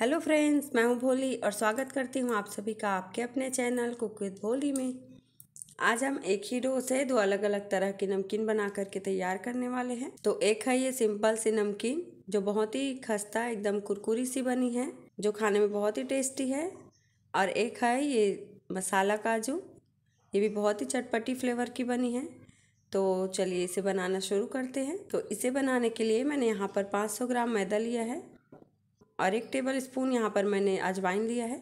hello friends मैं हूं भोली और स्वागत करती हूं आप सभी का आपके अपने चैनल कुक विद भोली में आज हम एक ही डो से दो अलग अलग तरह की नमकीन बना करके तैयार करने वाले हैं तो एक है ये सिंपल सी नमकीन जो बहुत ही खस्ता एकदम कुरकुरी सी बनी है जो खाने में बहुत ही टेस्टी है और एक है ये मसाला काजू ये भी बहुत ही चटपटी फ्लेवर की बनी है तो चलिए इसे बनाना शुरू करते हैं तो इसे बनाने के लिए मैंने यहाँ पर 500 ग्राम मैदा लिया है और एक टेबल स्पून यहाँ पर मैंने अजवाइन लिया है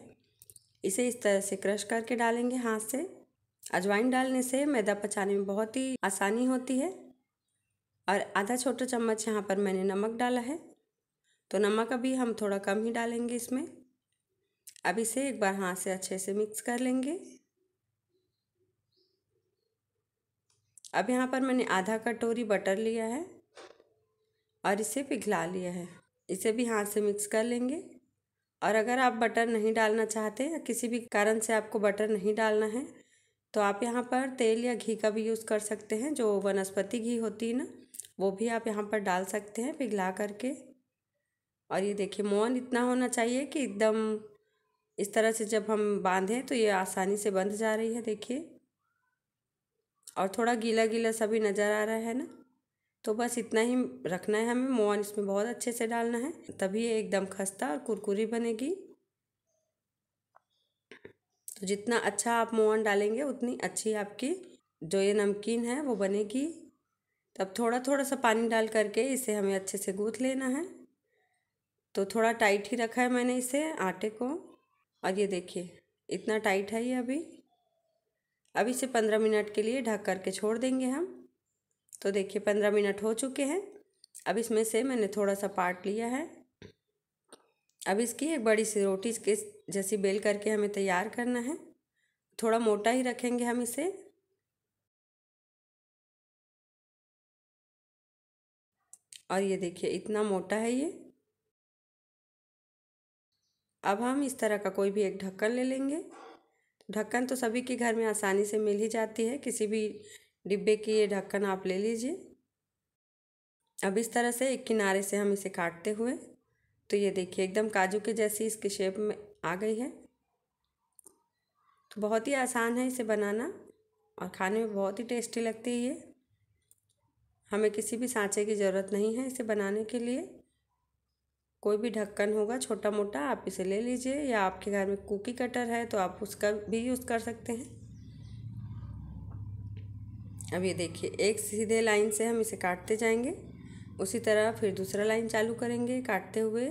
इसे इस तरह से क्रश करके डालेंगे हाथ से अजवाइन डालने से मैदा पचाने में बहुत ही आसानी होती है और आधा छोटा चम्मच यहाँ पर मैंने नमक डाला है तो नमक अभी हम थोड़ा कम ही डालेंगे इसमें अब इसे एक बार हाथ से अच्छे से मिक्स कर लेंगे अब यहाँ पर मैंने आधा कटोरी बटर लिया है और इसे पिघला लिया है इसे भी हाथ से मिक्स कर लेंगे और अगर आप बटर नहीं डालना चाहते या किसी भी कारण से आपको बटर नहीं डालना है तो आप यहाँ पर तेल या घी का भी यूज़ कर सकते हैं जो वनस्पति घी होती है ना वो भी आप यहाँ पर डाल सकते हैं पिघला करके और ये देखिए मोहन इतना होना चाहिए कि एकदम इस तरह से जब हम बांधें तो ये आसानी से बंध जा रही है देखिए और थोड़ा गीला गीला सभी नज़र आ रहा है ना तो बस इतना ही रखना है हमें मोहन इसमें बहुत अच्छे से डालना है तभी एकदम खस्ता और कुरकुरी बनेगी तो जितना अच्छा आप मोहन डालेंगे उतनी अच्छी आपकी जो ये नमकीन है वो बनेगी तब थोड़ा थोड़ा सा पानी डाल करके इसे हमें अच्छे से गूँथ लेना है तो थोड़ा टाइट ही रखा है मैंने इसे आटे को और ये देखिए इतना टाइट है ये अभी अभी से पंद्रह मिनट के लिए ढक करके छोड़ देंगे हम तो देखिए पंद्रह मिनट हो चुके हैं अब इसमें से मैंने थोड़ा सा पार्ट लिया है अब इसकी एक बड़ी सी रोटी के जैसी बेल करके हमें तैयार करना है थोड़ा मोटा ही रखेंगे हम इसे और ये देखिए इतना मोटा है ये अब हम इस तरह का कोई भी एक ढक्कन ले लेंगे ढक्कन तो सभी के घर में आसानी से मिल ही जाती है किसी भी डिब्बे की ये ढक्कन आप ले लीजिए अब इस तरह से एक किनारे से हम इसे काटते हुए तो ये देखिए एकदम काजू के जैसी इसके शेप में आ गई है तो बहुत ही आसान है इसे बनाना और खाने में बहुत ही टेस्टी लगती है ये हमें किसी भी सांचे की ज़रूरत नहीं है इसे बनाने के लिए कोई भी ढक्कन होगा छोटा मोटा आप इसे ले लीजिए या आपके घर में कुकी कटर है तो आप उसका भी यूज़ कर सकते हैं अब ये देखिए एक सीधे लाइन से हम इसे काटते जाएंगे उसी तरह फिर दूसरा लाइन चालू करेंगे काटते हुए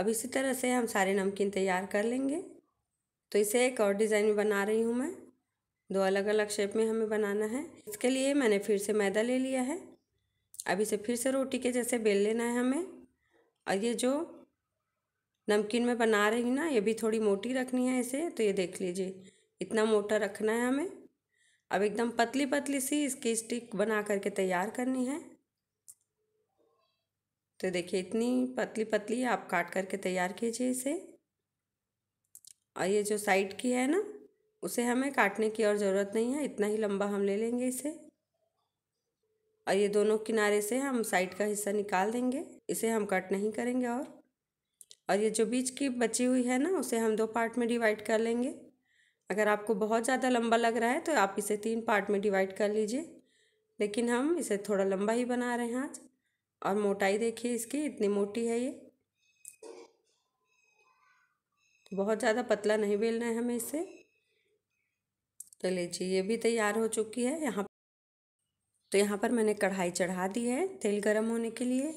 अब इसी तरह से हम सारे नमकीन तैयार कर लेंगे तो इसे एक और डिज़ाइन में बना रही हूँ मैं दो अलग अलग शेप में हमें बनाना है इसके लिए मैंने फिर से मैदा ले लिया है अब इसे फिर से रोटी के जैसे बेल लेना है हमें और ये जो नमकीन में बना रही हूँ ना ये भी थोड़ी मोटी रखनी है इसे तो ये देख लीजिए इतना मोटा रखना है हमें अब एकदम पतली पतली सी इसकी स्टिक बना करके तैयार करनी है तो देखिए इतनी पतली पतली आप काट करके तैयार कीजिए इसे और ये जो साइड की है ना उसे हमें काटने की और ज़रूरत नहीं है इतना ही लंबा हम ले लेंगे इसे और ये दोनों किनारे से हम साइड का हिस्सा निकाल देंगे इसे हम कट नहीं करेंगे और और ये जो बीच की बची हुई है ना उसे हम दो पार्ट में डिवाइड कर लेंगे अगर आपको बहुत ज़्यादा लंबा लग रहा है तो आप इसे तीन पार्ट में डिवाइड कर लीजिए लेकिन हम इसे थोड़ा लंबा ही बना रहे हैं आज और मोटाई देखिए इसकी इतनी मोटी है ये तो बहुत ज़्यादा पतला नहीं बेलना है हमें इसे तो लीजिए ये भी तैयार हो चुकी है यहाँ तो यहाँ पर मैंने कढ़ाई चढ़ा दी है तेल गर्म होने के लिए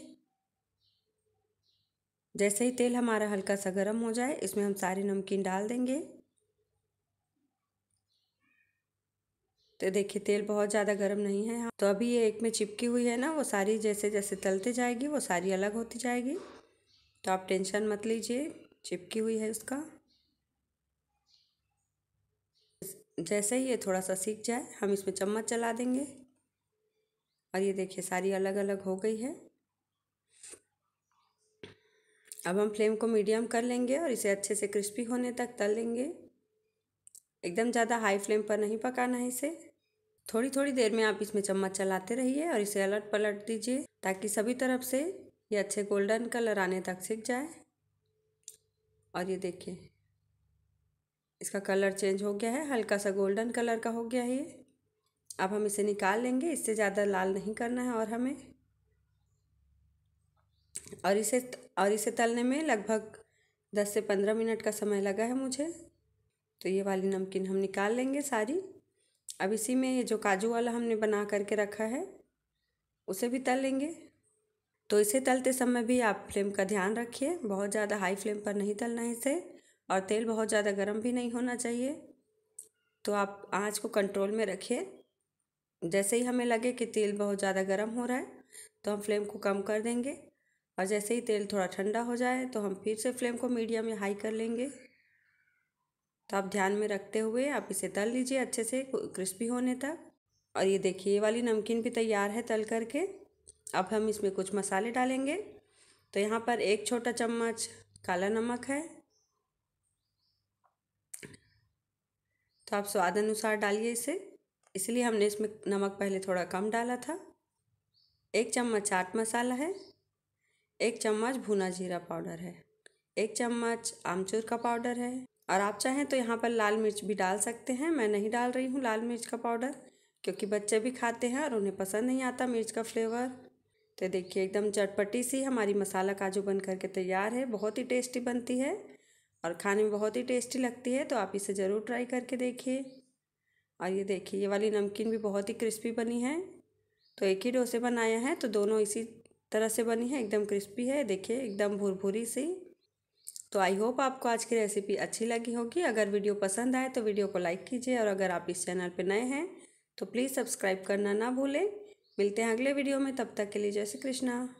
जैसे ही तेल हमारा हल्का सा गर्म हो जाए इसमें हम सारी नमकीन डाल देंगे तो देखिए तेल बहुत ज़्यादा गर्म नहीं है हाँ, तो अभी ये एक में चिपकी हुई है ना वो सारी जैसे जैसे तलते जाएगी वो सारी अलग होती जाएगी तो आप टेंशन मत लीजिए चिपकी हुई है उसका जैसे ही ये थोड़ा सा सीख जाए हम इसमें चम्मच चला देंगे और ये देखिए सारी अलग अलग हो गई है अब हम फ्लेम को मीडियम कर लेंगे और इसे अच्छे से क्रिस्पी होने तक तल लेंगे एकदम ज़्यादा हाई फ्लेम पर नहीं पकाना है इसे थोड़ी थोड़ी देर में आप इसमें चम्मच चलाते रहिए और इसे अलट पलट दीजिए ताकि सभी तरफ से ये अच्छे गोल्डन कलर आने तक सीख जाए और ये देखिए इसका कलर चेंज हो गया है हल्का सा गोल्डन कलर का हो गया है ये अब हम इसे निकाल लेंगे इससे ज़्यादा लाल नहीं करना है और हमें और इसे और इसे तलने में लगभग दस से पंद्रह मिनट का समय लगा है मुझे तो ये वाली नमकीन हम निकाल लेंगे सारी अब इसी में ये जो काजू वाला हमने बना करके रखा है उसे भी तल लेंगे तो इसे तलते समय भी आप फ्लेम का ध्यान रखिए बहुत ज़्यादा हाई फ्लेम पर नहीं तलना है इसे और तेल बहुत ज़्यादा गर्म भी नहीं होना चाहिए तो आप आँच को कंट्रोल में रखिए जैसे ही हमें लगे कि तेल बहुत ज़्यादा गर्म हो रहा है तो हम फ्लेम को कम कर देंगे और जैसे ही तेल थोड़ा ठंडा हो जाए तो हम फिर से फ्लेम को मीडियम या हाई कर लेंगे तो आप ध्यान में रखते हुए आप इसे तल लीजिए अच्छे से क्रिस्पी होने तक और ये देखिए ये वाली नमकीन भी तैयार है तल करके अब हम इसमें कुछ मसाले डालेंगे तो यहाँ पर एक छोटा चम्मच काला नमक है तो आप स्वाद अनुसार डालिए इसे इसलिए हमने इसमें नमक पहले थोड़ा कम डाला था एक चम्मच चाट मसाला है एक चम्मच भुना जीरा पाउडर है एक चम्मच आमचूर का पाउडर है और आप चाहें तो यहाँ पर लाल मिर्च भी डाल सकते हैं मैं नहीं डाल रही हूँ लाल मिर्च का पाउडर क्योंकि बच्चे भी खाते हैं और उन्हें पसंद नहीं आता मिर्च का फ्लेवर तो देखिए एकदम चटपटी सी हमारी मसाला काजू बन करके तैयार है बहुत ही टेस्टी बनती है और खाने में बहुत ही टेस्टी लगती है तो आप इसे ज़रूर ट्राई करके देखिए और ये देखिए ये वाली नमकीन भी बहुत ही क्रिस्पी बनी है तो एक ही डोसे बनाया है तो दोनों इसी तरह से बनी है एकदम क्रिस्पी है देखिए एकदम भुरभुरी सी तो आई होप आपको आज की रेसिपी अच्छी लगी होगी अगर वीडियो पसंद आए तो वीडियो को लाइक कीजिए और अगर आप इस चैनल पर नए हैं तो प्लीज़ सब्सक्राइब करना ना भूलें मिलते हैं अगले वीडियो में तब तक के लिए जय श्री कृष्णा